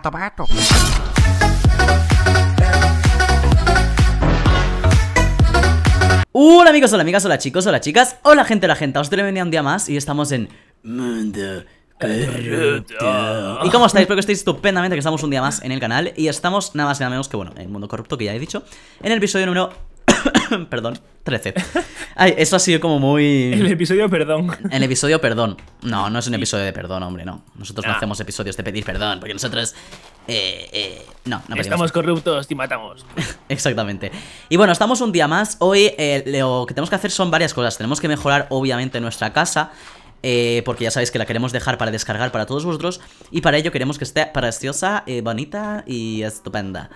pato pato. Hola amigos, hola amigas, hola chicos, hola chicas, hola gente, la gente, os doy la bienvenida un día más y estamos en Mundo Corrupto. ¿Y cómo estáis? Espero que estéis estupendamente, que estamos un día más en el canal y estamos nada más y nada menos que, bueno, en el Mundo Corrupto que ya he dicho, en el episodio número perdón, 13. Ay, eso ha sido como muy. El episodio perdón. El episodio perdón. No, no es un episodio de perdón, hombre, no. Nosotros no, ah. hacemos episodios de pedir perdón, porque nosotros. Eh, eh, no, no pedimos. Estamos corruptos y matamos. Exactamente. Y bueno, estamos un día más. Hoy eh, lo que tenemos que hacer son varias cosas. Tenemos que mejorar, obviamente, nuestra casa. Eh, porque ya sabéis que la queremos dejar para descargar para todos vosotros y para ello queremos que esté preciosa, eh, bonita y estupenda.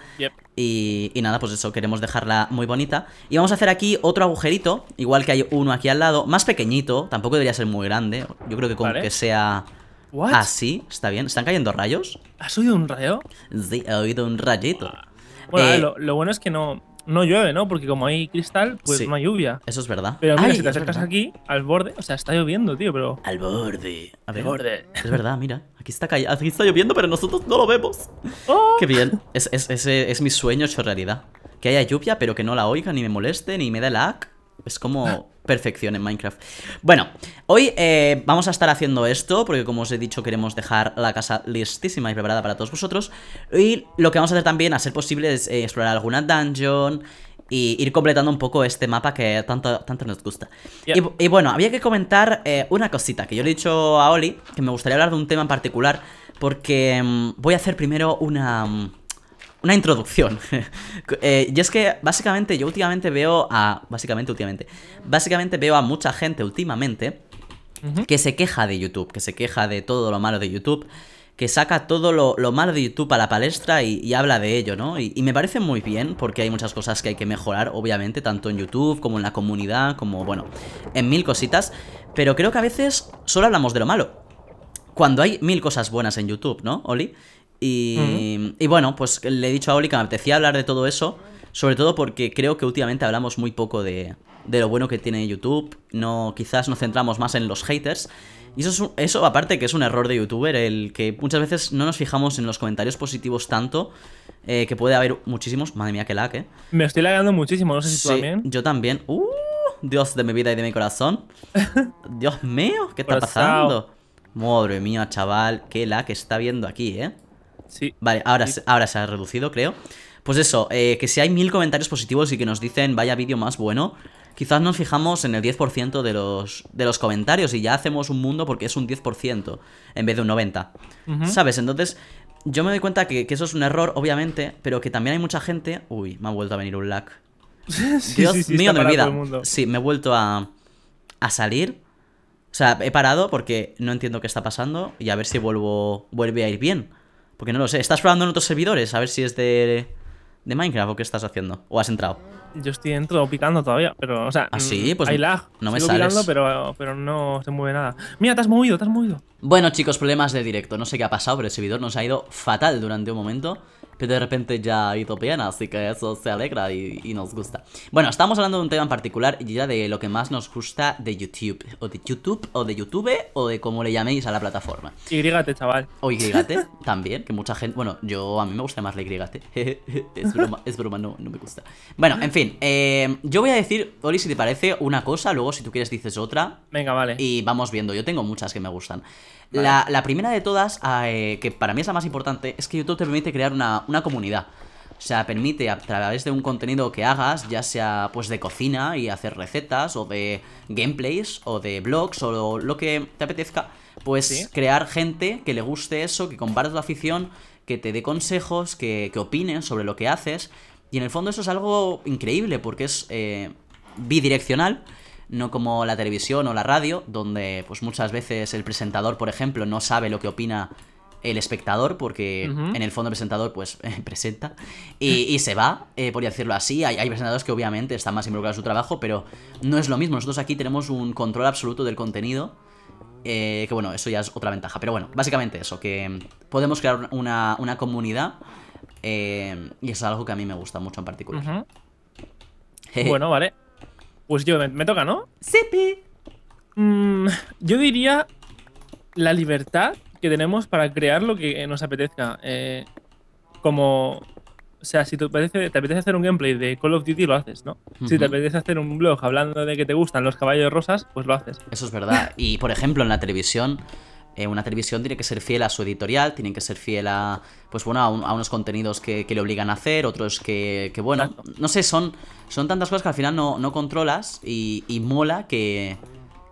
Y, nada, pues eso, queremos dejarla muy bonita. Y vamos a hacer aquí otro agujerito, igual que hay uno aquí al lado, más pequeñito, tampoco debería ser muy grande, yo creo que con que sea... Así, está bien. ¿Están cayendo rayos? ¿Has oído un rayo? Sí, he oído un rayito. Bueno, eh, lo bueno es que no, no llueve, ¿no? Porque como hay cristal, pues no hay lluvia. Eso es verdad. Pero mira, si te acercas aquí, al borde, o sea, está lloviendo, tío, pero. Al borde. A ver. Al borde. Es verdad, mira. Aquí está, aquí está lloviendo, pero nosotros no lo vemos. Oh. Qué bien. Es, es, es, mi sueño hecho realidad. Que haya lluvia, pero que no la oiga, ni me moleste, ni me dé lag. Es como. Perfección en Minecraft. Bueno, hoy eh, vamos a estar haciendo esto, porque como os he dicho, queremos dejar la casa listísima y preparada para todos vosotros. Y lo que vamos a hacer también, a ser posible, es eh, explorar alguna dungeon y ir completando un poco este mapa que tanto, tanto nos gusta. Y, bueno, había que comentar eh, una cosita, que yo le he dicho a Oli, que me gustaría hablar de un tema en particular, porque mm, voy a hacer primero una... Mm, una introducción. Eh, y es que básicamente yo últimamente veo a... Básicamente últimamente. Básicamente veo a mucha gente últimamente que se queja de YouTube, que se queja de todo lo malo de YouTube, que saca todo lo, malo de YouTube a la palestra y, habla de ello, ¿no? Y, y, me parece muy bien porque hay muchas cosas que hay que mejorar, obviamente, tanto en YouTube como en la comunidad, como, bueno, en mil cositas. Pero creo que a veces solo hablamos de lo malo. Cuando hay mil cosas buenas en YouTube, ¿no, Oli? Y, y, bueno, pues le he dicho a Oli que me apetecía hablar de todo eso, sobre todo porque creo que últimamente hablamos muy poco de, lo bueno que tiene YouTube, no, quizás nos centramos más en los haters. Y eso, eso aparte que es un error de youtuber, el que muchas veces no nos fijamos en los comentarios positivos tanto, eh, que puede haber muchísimos. Madre mía, qué lag, eh. Me estoy lagando muchísimo, no sé si tú también. Yo también. Uh, Dios de mi vida y de mi corazón. Dios mío, ¿qué está pasando? Madre mía, chaval, qué lag está viendo aquí, eh. Vale, ahora, ahora se ha reducido, creo. Pues eso, eh, que si hay mil comentarios positivos y que nos dicen vaya vídeo más bueno, quizás nos fijamos en el 10% de los, de los comentarios y ya hacemos un mundo porque es un 10% en vez de un 90%. ¿Sabes? Entonces, yo me doy cuenta que, eso es un error, obviamente, pero que también hay mucha gente... Uy, me ha vuelto a venir un lag. Dios mío de mi vida. Sí, me he vuelto a, a salir. O sea, he parado porque no entiendo qué está pasando y a ver si vuelvo vuelve a ir bien. Porque no lo sé. ¿Estás probando en otros servidores? A ver si es de, de Minecraft o qué estás haciendo. ¿O has entrado? Yo estoy dentro picando todavía, pero, o sea. ¿Ah, sí? Mm, pues hay lag. No me sales. pero, pero no se mueve nada. Mira, te has movido, te has movido. Bueno, chicos, problemas de directo. No sé qué ha pasado, pero el servidor nos ha ido fatal durante un momento pero de repente ya ha bien, así que eso se alegra y, nos gusta. Bueno, estamos hablando de un tema en particular y ya de lo que más nos gusta de YouTube, o de YouTube, o de YouTube, o de cómo le llaméis a la plataforma. Ygate, chaval. O Ygate, también, que mucha gente, bueno, yo a mí me gusta más la Ygate, es broma, es broma, no, me gusta. Bueno, en fin, em, yo voy a decir, Oli, si te parece una cosa, luego si tú quieres dices otra. Venga, vale. Y vamos viendo, yo tengo muchas que me gustan. La, primera de todas, ah, eh, que para mí es la más importante, es que YouTube te permite crear una, una comunidad. O sea, permite a través de un contenido que hagas, ya sea pues de cocina y hacer recetas, o de gameplays, o de blogs, o lo, que te apetezca, pues crear gente que le guste eso, que comparte tu afición, que te dé consejos, que, opine opinen sobre lo que haces. Y en el fondo eso es algo increíble, porque es eh, bidireccional no como la televisión o la radio, donde pues muchas veces el presentador, por ejemplo, no sabe lo que opina el espectador, porque en el fondo el presentador pues presenta y, se va, eh, por decirlo así. Hay, presentadores que obviamente están más involucrados en su trabajo, pero no es lo mismo. Nosotros aquí tenemos un control absoluto del contenido. Eh, que bueno, eso ya es otra ventaja. Pero bueno, básicamente eso, que mm, podemos crear una, comunidad. Eh, y eso es algo que a mí me gusta mucho en particular. Bueno, vale. Pues yo, me, toca, ¿no? Sí, mm, yo diría la libertad tenemos para crear lo que eh, nos apetezca. Eh, como. O sea, si te apetece, te apetece hacer un gameplay de Call of Duty, lo haces, ¿no? Si te apetece hacer un blog hablando de que te gustan los caballos rosas, pues lo haces. Eso es verdad. Y por ejemplo, en la televisión, eh, una televisión tiene que ser fiel a su editorial, tienen que ser fiel a, pues bueno, a, unos contenidos que, le obligan a hacer, otros que, que bueno, no sé, son, son tantas cosas que al final no, controlas y, y mola que,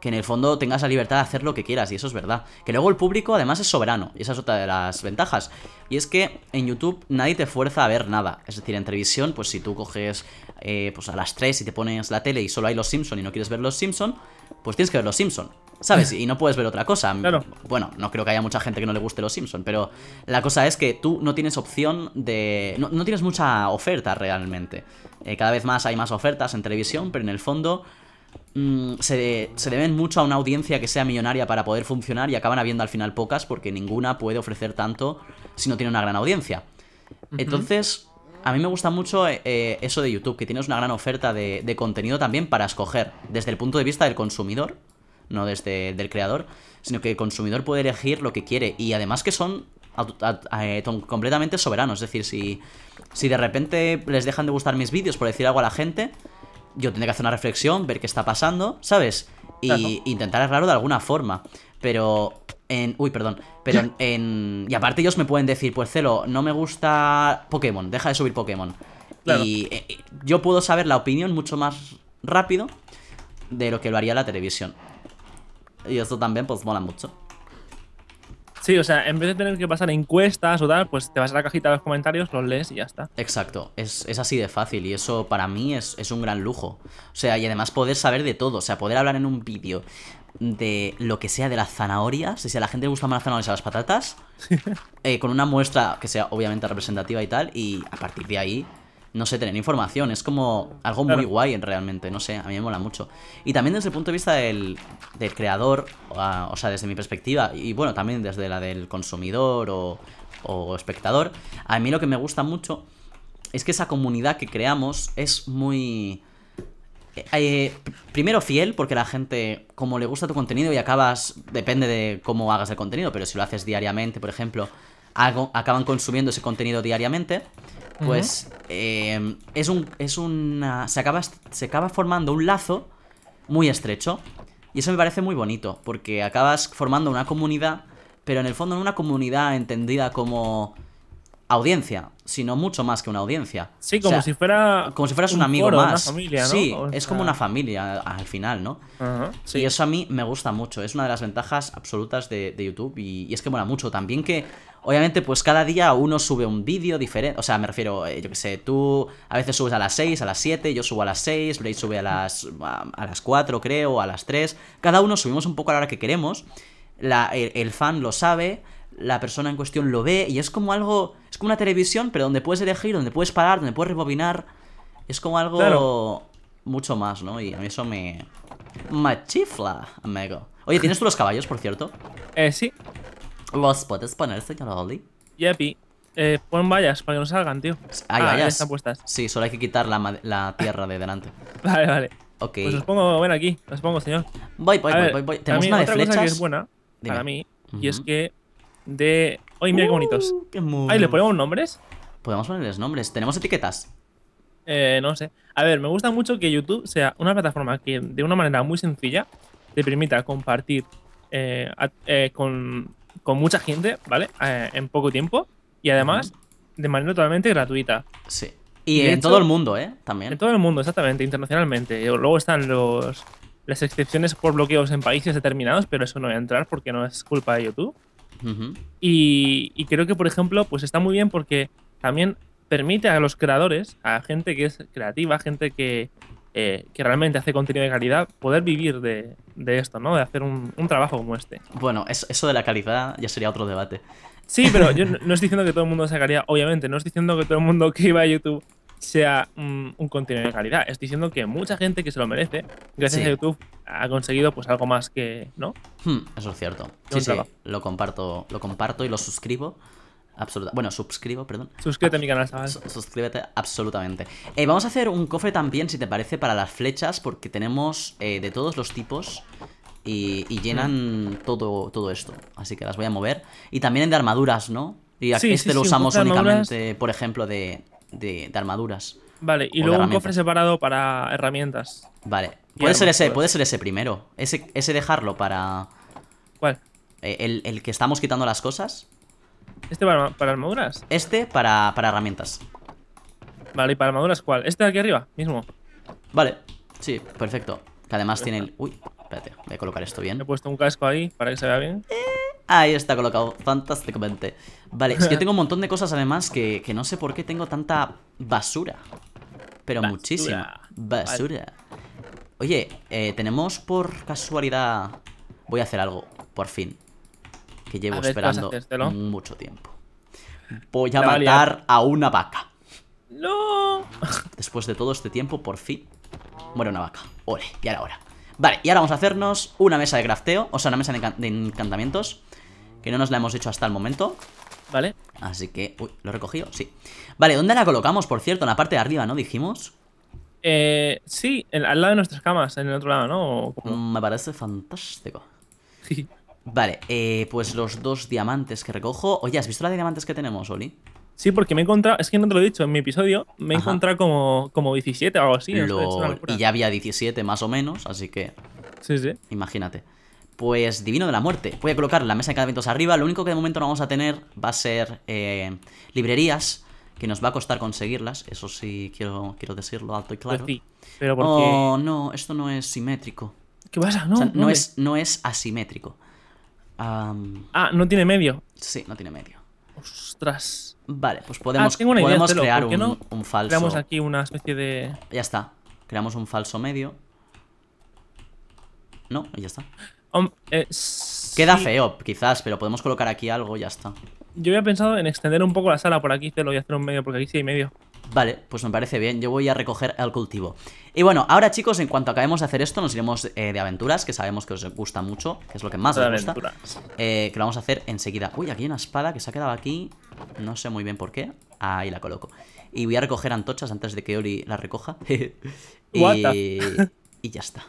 que en el fondo tengas la libertad de hacer lo que quieras, y eso es verdad. Que luego el público además es soberano, y esa es otra de las ventajas. Y es que en YouTube nadie te fuerza a ver nada. Es decir, en televisión, pues si tú coges eh, pues a las 3 y te pones la tele y solo hay los Simpson y no quieres ver los Simpson, pues tienes que ver los Simpson. ¿Sabes? Y no puedes ver otra cosa. Bueno, no creo que haya mucha gente que no le guste los Simpson, pero la cosa es que tú no tienes opción de. No, tienes mucha oferta realmente. Eh, cada vez más hay más ofertas en televisión, pero en el fondo Mm, se, deben mucho a una audiencia que sea millonaria para poder funcionar y acaban habiendo al final pocas porque ninguna puede ofrecer tanto si no tiene una gran audiencia. Entonces, a mí me gusta mucho eh, eh, eso de YouTube, que tienes una gran oferta de, contenido también para escoger desde el punto de vista del consumidor, no desde del creador, sino que el consumidor puede elegir lo que quiere y además que son eh, completamente soberanos. Es decir, si, si de repente les dejan de gustar mis vídeos por decir algo a la gente, yo tendré que hacer una reflexión, ver qué está pasando, ¿sabes? Y intentar arreglarlo de alguna forma. Pero en, uy, perdón. Pero en, Y aparte ellos me pueden decir, pues Celo, no me gusta Pokémon, deja de subir Pokémon. Y, y, eh, eh, yo puedo saber la opinión mucho más rápido de lo que lo haría la televisión. Y eso también, pues, mola mucho. Sí, o sea, en vez de tener que pasar encuestas o tal, pues te vas a la cajita de los comentarios, los lees y ya está. Exacto, es, así de fácil y eso para mí es, un gran lujo. O sea, y además poder saber de todo, o sea, poder hablar en un vídeo de lo que sea de las zanahorias, si a la gente le gustan más las zanahorias a las patatas, eh, con una muestra que sea obviamente representativa y tal, y a partir de ahí no sé, tener información. Es como algo muy guay guay realmente, no sé, a mí me mola mucho. Y también desde el punto de vista del, del creador, o, sea, desde mi perspectiva, y bueno, también desde la del consumidor o, o espectador, a mí lo que me gusta mucho es que esa comunidad que creamos es muy... Eh, eh, primero fiel, porque la gente, como le gusta tu contenido y acabas, depende de cómo hagas el contenido, pero si lo haces diariamente, por ejemplo, algo, acaban consumiendo ese contenido diariamente pues eh, es un. Es una, se, acaba, se acaba formando un lazo muy estrecho. Y eso me parece muy bonito, porque acabas formando una comunidad, pero en el fondo no una comunidad entendida como audiencia, sino mucho más que una audiencia. Sí, como si fuera como si fueras un, amigo más. Una familia, Sí, es como una familia al final, ¿no? sí. Y eso a mí me gusta mucho, es una de las ventajas absolutas de, YouTube y, y, es que mola mucho también que Obviamente, pues cada día uno sube un vídeo diferente. O sea, me refiero, eh, yo que sé, tú a veces subes a las 6, a las 7, yo subo a las 6, Blade sube a las, a, las 4, creo, a las 3. Cada uno subimos un poco a la hora que queremos. el, fan lo sabe, la persona en cuestión lo ve y es como algo, es como una televisión, pero donde puedes elegir, donde puedes parar, donde puedes rebobinar. Es como algo mucho más, ¿no? Y a mí eso me... Machifla, chifla, Oye, ¿tienes tú los caballos, por cierto? Eh, sí. Los puedes poner, señor Oli. Yepi. Eh, pon vallas para que no salgan, tío. Hay pues, ah, vallas. Ah, están puestas. Sí, solo hay que quitar la, la tierra de delante. vale, vale. Ok. Pues los pongo, ven aquí, los pongo, señor. Voy, voy, voy, voy, Tenemos una de Cosa que es buena para mí, y es que de. ¡Ay, mira qué uh, bonitos! Qué Ay, ¿le ponemos nombres? Podemos ponerles nombres. ¿Tenemos etiquetas? Eh, no sé. A ver, me gusta mucho que YouTube sea una plataforma que de una manera muy sencilla te permita compartir eh, eh, con con mucha gente, ¿vale? Eh, en poco tiempo. Y además, de manera totalmente gratuita. Sí. Y, en todo el mundo, ¿eh? También. En todo el mundo, exactamente, internacionalmente. Luego están los, las excepciones por bloqueos en países determinados, pero eso no voy a entrar porque no es culpa de YouTube. y, y, creo que, por ejemplo, pues está muy bien porque también permite a los creadores, a gente que es creativa, gente que, eh, que realmente hace contenido de calidad, poder vivir de, esto, ¿no? De hacer un, trabajo como este. Bueno, eso, eso, de la calidad ya sería otro debate. Sí, pero yo no, estoy diciendo que todo el mundo sea calidad, obviamente, no estoy diciendo que todo el mundo que iba a YouTube sea un, contenido de calidad. Estoy diciendo que mucha gente que se lo merece, gracias a YouTube, ha conseguido pues algo más que, ¿no? Hmm, eso es cierto. Sí, lo comparto, lo comparto y lo suscribo. Bueno, suscribo, perdón. Suscríbete a mi canal, ¿sabes? Suscríbete absolutamente. Eh, vamos a hacer un cofre también, si te parece, para las flechas, porque tenemos eh, de todos los tipos y, llenan mm. todo, todo esto. Así que las voy a mover. Y también de armaduras, ¿no? Y aquí este lo usamos únicamente, por ejemplo, de, de, armaduras. Vale, y luego un cofre separado para herramientas. Vale. Puede ser ese, puede ser ese primero. Ese, ese dejarlo para. ¿Cuál? Eh, el, el que estamos quitando las cosas. ¿Este para, armaduras? Este para, herramientas. Vale, ¿y para armaduras cuál? ¿Este de aquí arriba? Mismo. Vale, sí, perfecto. Que además tiene Uy, espérate, voy a colocar esto bien. He puesto un casco ahí para que se vea bien. Eh, ahí está colocado, fantásticamente. Vale, es que tengo un montón de cosas además que, no sé por qué tengo tanta basura. Pero muchísima. Basura. Oye, eh, tenemos por casualidad... Voy a hacer algo, por fin que llevo esperando mucho tiempo. Voy a matar a, una vaca. ¡No! Después de todo este tiempo, por fin muere una vaca. Ole, y ahora Vale, y ahora vamos a hacernos una mesa de crafteo, o sea, una mesa de, encantamientos, que no nos la hemos hecho hasta el momento. Vale. Así que, uy, lo he recogido, sí. Vale, ¿dónde la colocamos, por cierto? En la parte de arriba, ¿no? Dijimos. Eh, sí, al lado de nuestras camas, en el otro lado, ¿no? Mm, me parece fantástico. Sí Vale, eh, pues los dos diamantes que recojo. Oye, ¿has visto la de diamantes que tenemos, Oli? Sí, porque me he encontrado, es que no te lo he dicho, en mi episodio me he encontrado como, como 17 o algo así. Y ya había 17 más o menos, así que... Sí, sí. Imagínate. Pues Divino de la Muerte. Voy a colocar la mesa de encantamientos arriba. Lo único que de momento no vamos a tener va a ser eh, librerías, que nos va a costar conseguirlas. Eso sí quiero, quiero decirlo alto y claro. Pues pero Oh, no, esto no es simétrico. ¿Qué pasa? no es, no es asimétrico ah, no tiene medio. Sí, no tiene medio. Ostras. Vale, pues podemos, crear un, falso. Creamos aquí una especie de. Ya está. Creamos un falso medio. No, ya está. Eh, Queda feo, quizás, pero podemos colocar aquí algo ya está. Yo había pensado en extender un poco la sala por aquí, Celo, y hacer un medio, porque aquí sí hay medio. Vale, pues me parece bien, yo voy a recoger el cultivo Y bueno, ahora chicos, en cuanto acabemos de hacer esto Nos iremos eh, de aventuras, que sabemos que os gusta mucho Que es lo que más os gusta eh, Que lo vamos a hacer enseguida Uy, aquí hay una espada que se ha quedado aquí No sé muy bien por qué Ahí la coloco Y voy a recoger antochas antes de que Ori la recoja y, ya está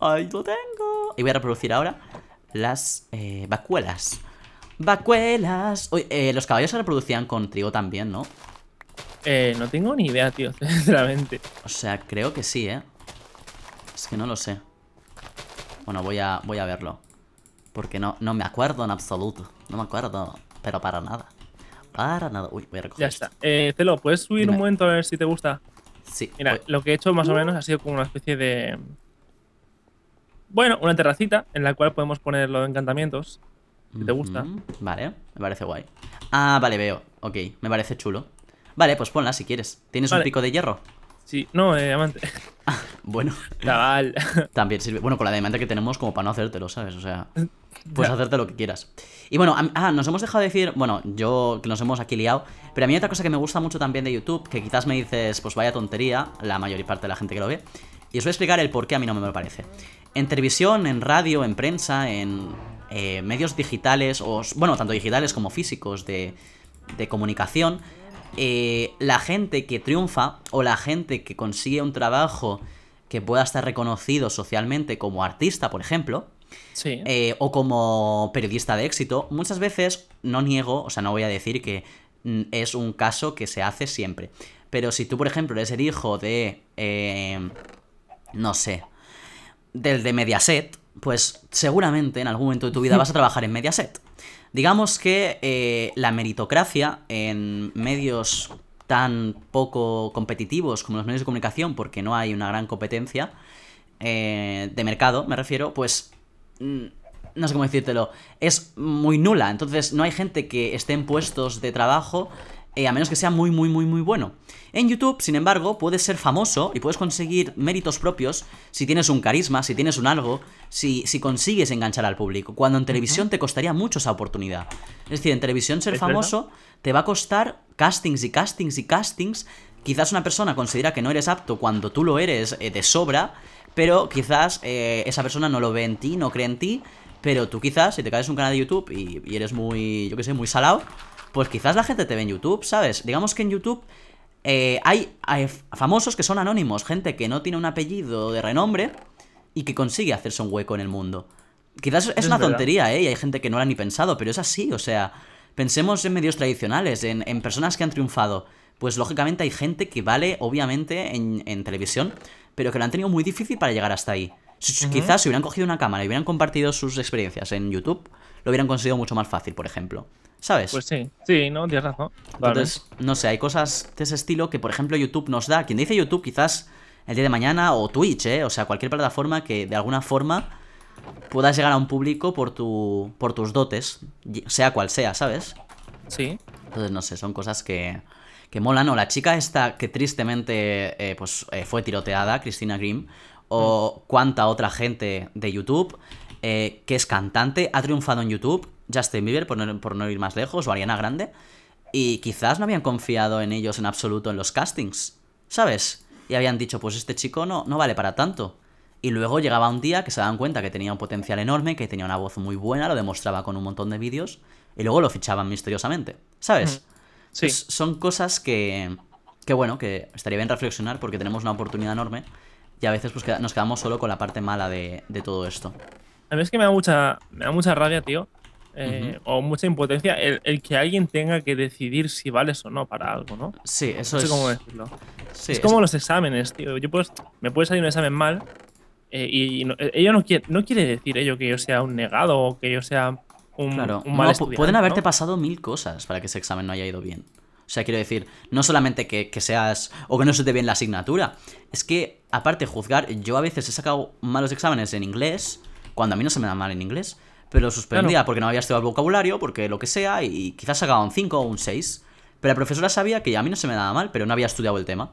Ahí lo tengo Y voy a reproducir ahora las eh, vacuelas Vacuelas Uy, los caballos se reproducían con trigo también, ¿no? Eh, no tengo ni idea, tío, sinceramente. O sea, creo que sí, ¿eh? Es que no lo sé. Bueno, voy a, voy a verlo. Porque no, no me acuerdo en absoluto. No me acuerdo, pero para nada. Para nada. Uy, voy a recoger. Ya está. Eh, Celo, ¿puedes subir un momento a ver si te gusta? Sí. Mira, lo que he hecho más o menos ha sido como una especie de... Bueno, una terracita en la cual podemos poner los encantamientos. Si te gusta. Vale, me parece guay. Ah, vale, veo. Ok, me parece chulo. Vale, pues ponla si quieres. ¿Tienes un pico de hierro? Sí, no, eh, diamante. Ah, bueno. Cabal. También sirve. Bueno, con la diamante que tenemos, como para no hacértelo, ¿sabes? O sea, puedes hacerte lo que quieras. Y bueno, ah, nos hemos dejado decir, bueno, yo que nos hemos aquí liado, pero a mí otra cosa que me gusta mucho también de YouTube, que quizás me dices, pues vaya tontería, la mayor parte de la gente que lo ve, y os voy a explicar el por qué a mí no me parece. En televisión, en radio, en prensa, en eh, medios digitales, o bueno, tanto digitales como físicos de, de comunicación, eh, la gente que triunfa o la gente que consigue un trabajo que pueda estar reconocido socialmente como artista, por ejemplo, eh, o como periodista de éxito, muchas veces no niego, o sea, no voy a decir que mm, es un caso que se hace siempre. Pero si tú, por ejemplo, eres el hijo de, em, no sé, del de Mediaset, pues seguramente en algún momento de tu vida vas a trabajar en Mediaset. Digamos que eh, la meritocracia en medios tan poco competitivos como los medios de comunicación, porque no hay una gran competencia eh, de mercado, me refiero, pues mm, no sé cómo decírtelo, es muy nula. Entonces no hay gente que esté en puestos de trabajo eh, a menos que sea muy, muy, muy, muy bueno. En YouTube, sin embargo, puedes ser famoso y puedes conseguir méritos propios si tienes un carisma, si tienes un algo, si, consigues enganchar al público, cuando en televisión te costaría mucho esa oportunidad. Es decir, en televisión ser famoso te va a costar castings y castings y castings. Quizás una persona considera que no eres apto cuando tú lo eres eh, de sobra, pero quizás eh, esa persona no lo ve en ti, no cree en ti, pero tú quizás, si te caes un canal de YouTube y, y eres muy, yo qué sé, muy salado, pues quizás la gente te ve en YouTube, ¿sabes? Digamos que en YouTube eh, hay, famosos que son anónimos, gente que no tiene un apellido de renombre y que consigue hacerse un hueco en el mundo. Quizás es, una tontería, ¿eh? Y hay gente que no lo ha ni pensado, pero es así, o sea, pensemos en medios tradicionales, en, personas que han triunfado. Pues lógicamente hay gente que vale, obviamente, en, televisión, pero que lo han tenido muy difícil para llegar hasta ahí. Quizás si hubieran cogido una cámara y hubieran compartido sus experiencias en YouTube, lo hubieran conseguido mucho más fácil, por ejemplo. ¿Sabes? Pues sí, sí, no, tienes razón. Entonces, no sé, hay cosas de ese estilo que, por ejemplo, YouTube nos da. Quien dice YouTube, quizás el día de mañana, o Twitch, ¿eh? O sea, cualquier plataforma que de alguna forma puedas llegar a un público por, tu, por tus dotes, sea cual sea, ¿sabes? Sí. Entonces, no sé, son cosas que, que molan. O la chica esta que tristemente eh, pues, eh, fue tiroteada, Cristina Grimm, o mm. cuánta otra gente de YouTube eh, que es cantante, ha triunfado en YouTube, Justin Bieber, por no, por no ir más lejos, o Ariana Grande, y quizás no habían confiado en ellos en absoluto en los castings, ¿sabes? Y habían dicho, pues este chico no, no vale para tanto. Y luego llegaba un día que se daban cuenta que tenía un potencial enorme, que tenía una voz muy buena, lo demostraba con un montón de vídeos, y luego lo fichaban misteriosamente, ¿sabes? son cosas que, que, bueno, que estaría bien reflexionar porque tenemos una oportunidad enorme y a veces pues, nos quedamos solo con la parte mala de todo esto. A mí es que me da mucha, mucha rabia, tío. Eh, o mucha impotencia el, que alguien tenga que decidir si vales o no para algo, ¿no? Sí, eso no sé es. cómo decirlo. es, como los exámenes, tío. Yo puedo, me puede salir un examen mal eh, y, no, eh, ello no quiere, no quiere decir ello que yo sea un negado o que yo sea un, mal Pueden haberte pasado mil cosas para que ese examen no haya ido bien. O sea, quiero decir, no solamente que, seas o que no se te bien la asignatura, es que, aparte, juzgar, yo a veces he sacado malos exámenes en inglés cuando a mí no se me da mal en inglés, pero suspendía porque no había estudiado el vocabulario, porque lo que sea, y quizás sacaba un 5 o un 6, pero la profesora sabía que a mí no se me daba mal, pero no había estudiado el tema.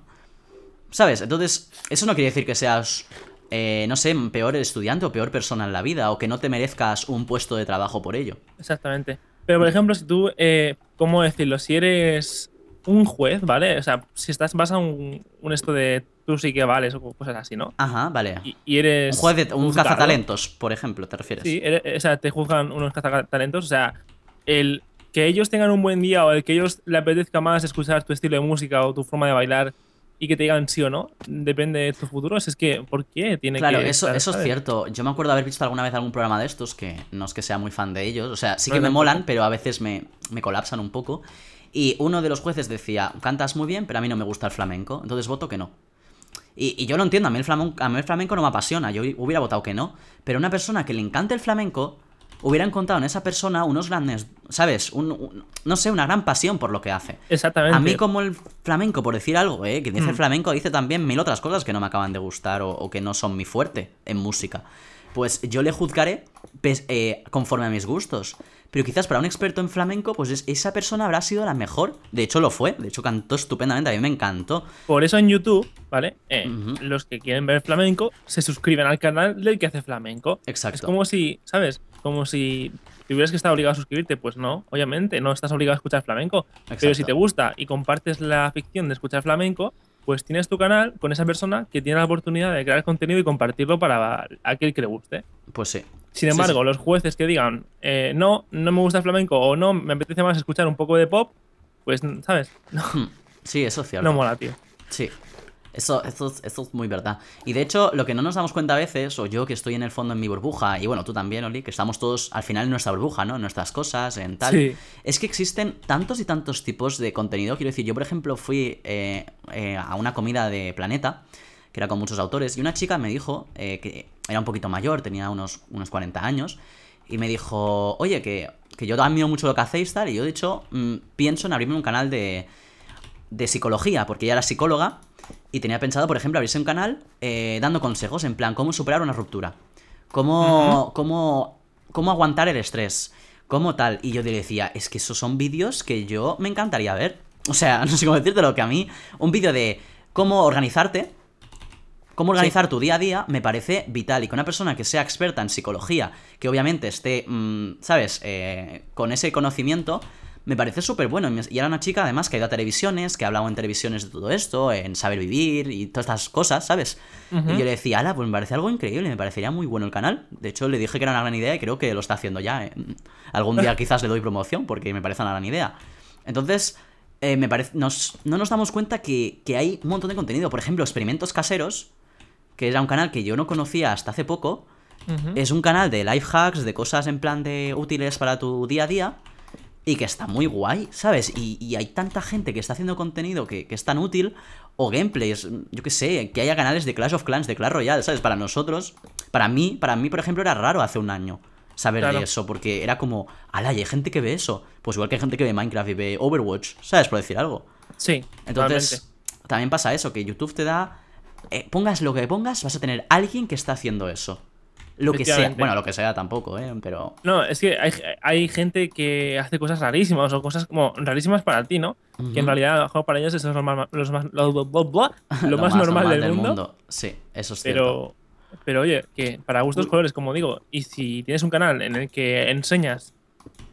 ¿Sabes? Entonces, eso no quiere decir que seas, eh, no sé, peor estudiante o peor persona en la vida, o que no te merezcas un puesto de trabajo por ello. Exactamente. Pero, por ejemplo, si tú, eh, ¿cómo decirlo? Si eres un juez, ¿vale? O sea, si estás, basado a un, un esto de tú sí que vales o cosas así, ¿no? Ajá, vale. Y, eres. Un juez de. Un cazatalentos, por ejemplo, ¿te refieres? Sí, o sea, te juzgan unos cazatalentos. O sea, el que ellos tengan un buen día o el que ellos le apetezca más escuchar tu estilo de música o tu forma de bailar y que te digan sí o no, depende de tu futuro. Es que, ¿por qué tiene claro, que eso, eso es cierto. Yo me acuerdo haber visto alguna vez algún programa de estos que no es que sea muy fan de ellos. O sea, sí que me molan, pero a veces me, me colapsan un poco. Y uno de los jueces decía, cantas muy bien, pero a mí no me gusta el flamenco, entonces voto que no. Y, yo lo entiendo, a mí, el flamenco, el flamenco no me apasiona, yo hubiera votado que no. Pero una persona que le encanta el flamenco, hubiera encontrado en esa persona unos grandes, ¿sabes? no sé, una gran pasión por lo que hace. Exactamente. A mí como el flamenco, por decir algo, ¿eh? dice el mm. flamenco dice también mil otras cosas que no me acaban de gustar o, que no son mi fuerte en música. Pues yo le juzgaré pues, eh, conforme a mis gustos pero quizás para un experto en flamenco, pues esa persona habrá sido la mejor. De hecho, lo fue. De hecho, cantó estupendamente. A mí me encantó. Por eso en YouTube, ¿vale? Eh, los que quieren ver flamenco se suscriben al canal del que hace flamenco. Exacto. Es como si, ¿sabes? Como si tuvieras que estar obligado a suscribirte. Pues no, obviamente, no estás obligado a escuchar flamenco. Pero si te gusta y compartes la ficción de escuchar flamenco, pues tienes tu canal con esa persona que tiene la oportunidad de crear contenido y compartirlo para aquel que le guste. Pues sí. Sin embargo, los jueces que digan, eh, no, no me gusta flamenco o no, me apetece más escuchar un poco de pop, pues, ¿sabes? Hmm. Sí, es social. No mola, tío. Sí. Eso, eso, es muy verdad. Y de hecho, lo que no nos damos cuenta a veces, o yo que estoy en el fondo en mi burbuja, y bueno, tú también, Oli, que estamos todos al final en nuestra burbuja, ¿no? En nuestras cosas, en tal. Es que existen tantos y tantos tipos de contenido. Quiero decir, yo, por ejemplo, fui eh, eh, a una comida de Planeta, que era con muchos autores, y una chica me dijo, eh, que era un poquito mayor, tenía unos, unos 40 años, y me dijo, oye, que, que yo admiro mucho lo que hacéis, tal, y yo, de hecho, mm, pienso en abrirme un canal de de psicología, porque ella era psicóloga, y tenía pensado, por ejemplo, abrirse un canal eh, dando consejos, en plan, cómo superar una ruptura, cómo, cómo, cómo aguantar el estrés, cómo tal. Y yo le decía, es que esos son vídeos que yo me encantaría ver. O sea, no sé cómo decirte lo que a mí, un vídeo de cómo organizarte, Cómo organizar tu día a día me parece vital y que una persona que sea experta en psicología, que obviamente esté, mm, ¿sabes?, eh, con ese conocimiento, me parece súper bueno. Y era una chica, además, que ha ido a televisiones, que ha hablado en televisiones de todo esto, en saber vivir y todas estas cosas, ¿sabes? Y yo le decía, ala, pues me parece algo increíble, me parecería muy bueno el canal. De hecho, le dije que era una gran idea y creo que lo está haciendo ya. ¿eh? Algún día quizás le doy promoción porque me parece una gran idea. Entonces, eh, me parece, no nos damos cuenta que, que hay un montón de contenido. Por ejemplo, Experimentos Caseros, que era un canal que yo no conocía hasta hace poco. Es un canal de life hacks, de cosas en plan de útiles para tu día a día y que está muy guay, ¿sabes? Y, hay tanta gente que está haciendo contenido que, es tan útil, o gameplays, yo qué sé, que haya canales de Clash of Clans, de Clash Royale, ¿sabes? Para nosotros, para mí, para mí, por ejemplo, era raro hace un año saber de eso, porque era como, ala, hay gente que ve eso. Pues igual que hay gente que ve Minecraft y ve Overwatch, ¿sabes? Por decir algo. Sí. Entonces, también pasa eso, que YouTube te da, eh, pongas lo que pongas, vas a tener alguien que está haciendo eso. Lo que sea, bueno, lo que sea tampoco, ¿eh? Pero... No, es que hay, hay gente que hace cosas rarísimas o cosas como rarísimas para ti, ¿no? Que en realidad a lo mejor para ellos eso es normal, más, lo, más, normal, del, mundo. Sí, eso es pero, cierto. Pero oye, que para gustos colores, como digo, y si tienes un canal en el que enseñas,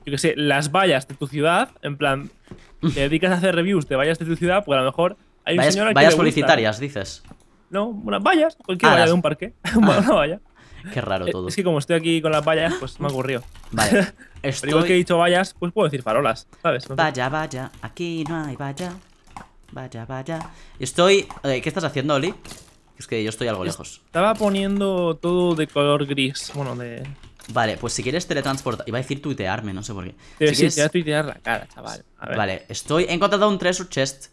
yo que sé, las vallas de tu ciudad, en plan, te dedicas a hacer reviews de vallas de tu ciudad, pues a lo mejor hay un vallas, señor que Vallas publicitarias, dices. No, unas vallas, cualquier ah, valla de un parque. una valla. Qué raro eh, todo. Es que como estoy aquí con las vallas, pues me ha ocurrido Vale. Estoy... igual que he dicho vallas, pues puedo decir farolas, ¿sabes? vaya, vaya, aquí no hay vaya. Vaya, vaya. Estoy... Eh, ¿Qué estás haciendo, Oli? Es que yo estoy algo lejos. Estaba poniendo todo de color gris. Bueno, de... Vale, pues si quieres teletransportar... Iba a decir tuitearme, no sé por qué. si quieres... te voy a tuitear la cara, chaval. Vale, estoy... He encontrado un treasure chest.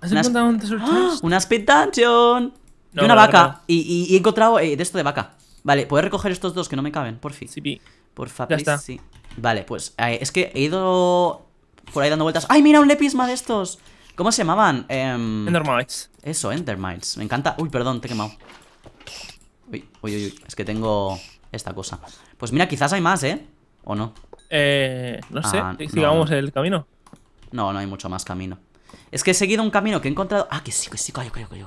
¿Has encontrado un treasure ¡Ah! chest? ¡Una speed dungeon! y una vaca. y, he encontrado eh, de esto de vaca. Vale, ¿puedo recoger estos dos que no me caben? Por fin. Sí, pi. Porfa, ya Vale, pues eh, es que he ido por ahí dando vueltas. ¡Ay, mira, un lepisma de estos! ¿Cómo se llamaban? Eh, Endermites. Eso, Endermites. Me encanta. Uy, perdón, te he quemado. Uy, uy, uy, Es que tengo esta cosa. Pues mira, quizás hay más, ¿eh? ¿O no? Eh, no sé. Ah, Sigamos el camino. No, no hay mucho más camino. Es que he seguido un camino que he encontrado. Ah, que sí, que sí, sí que sí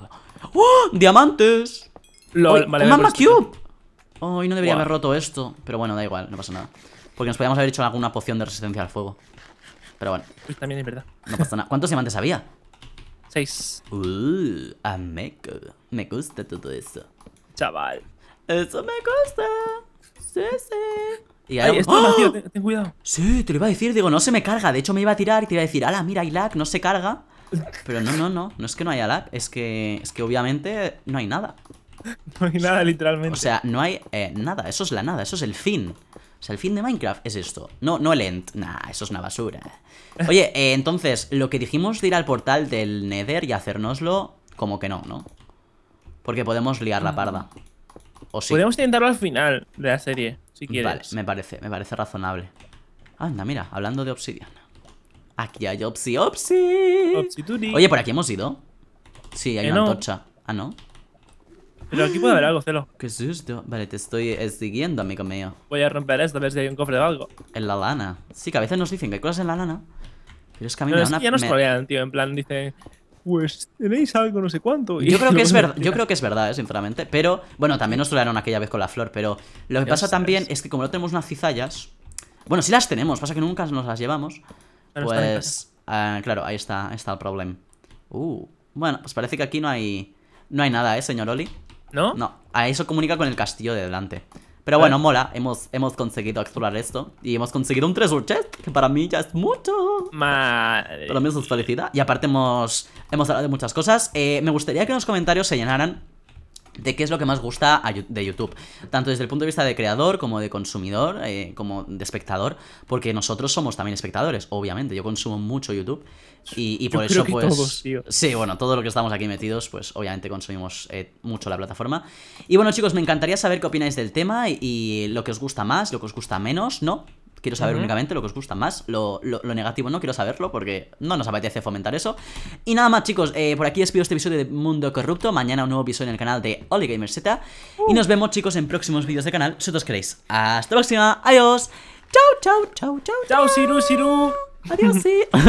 ¡Oh! ¡Diamantes! Lo, Uy, vale, Cube! Hoy no debería haber roto esto. Pero bueno, da igual, no pasa nada. Porque nos podíamos haber hecho alguna poción de resistencia al fuego. Pero bueno. También es verdad. No pasa nada. ¿Cuántos diamantes había? Seis. Uh, amigo. Ah, me gusta todo eso. Chaval. Eso me gusta. Sí, sí. Y ahora... ¡Oh! ten, cuidado. Sí, te lo iba a decir. Digo, no se me carga. De hecho, me iba a tirar y te iba a decir, ala, mira, hay lag, no se carga. Pero no, no, no. No es que no haya lag. Es que, es que obviamente no hay nada. No hay nada, literalmente. O sea, no hay eh, nada. Eso es la nada. Eso es el fin. O sea, el fin de Minecraft es esto. No, no el end. Nah, eso es una basura. Oye, eh, entonces, lo que dijimos de ir al portal del Nether y hacernoslo como que no, ¿no? Porque podemos liar la mm. parda. O sí. Podemos intentarlo al final de la serie, si quieres. Vale, me parece, me parece razonable. Anda, mira, hablando de obsidiana. Aquí hay obsi, obsi. Oye, ¿por aquí hemos ido? Sí, hay eh, una Ah, ¿no? Pero aquí puede haber algo, Celo. Qué susto. Vale, te estoy eh, siguiendo, amigo mío. Voy a romper esto, a ver si hay un cofre o algo. En la lana. Sí, que a veces nos dicen que hay cosas en la lana. Pero es que a mí Pero es Que ya nos tío. En plan, dice pues tenéis algo no sé cuánto. yo creo que es verdad, yo creo que es verdad, sinceramente. Pero, bueno, también nos trolearon aquella vez con la flor, pero lo que pasa también es que como no tenemos unas cizallas. Bueno, sí las tenemos, pasa que nunca nos las llevamos. pues. Ah, claro, ahí está, ahí está el problema. Uh. Bueno, pues parece que aquí no hay. No hay nada, eh, señor Oli. ¿No? No, a eso comunica con el castillo de delante. Pero ah. bueno, mola, hemos, hemos conseguido explorar esto y hemos conseguido un treasure chest, que para mí ya es mucho. Madre. Por lo menos es felicidad. Y aparte hemos, hemos hablado de muchas cosas. Eh, me gustaría que los comentarios se llenaran de qué es lo que más gusta de YouTube, tanto desde el punto de vista de creador como de consumidor, eh, como de espectador, porque nosotros somos también espectadores, obviamente, yo consumo mucho YouTube y, por eso pues... sí, bueno, todo lo que estamos aquí metidos, pues obviamente consumimos eh, mucho la plataforma. Y bueno chicos, me encantaría saber qué opináis del tema y lo que os gusta más, lo que os gusta menos, ¿no? quiero saber únicamente lo que os gusta más. Lo, negativo no quiero saberlo porque no nos apetece fomentar eso. Y nada más, chicos, eh, por aquí despido este episodio de Mundo Corrupto. Mañana un nuevo episodio en el canal de OligamerZ. Y nos vemos, chicos, en próximos vídeos del canal, si os queréis. Hasta la próxima, adiós. chao, chau, chau, chau. chao Siru, Siru. Adiós, sí.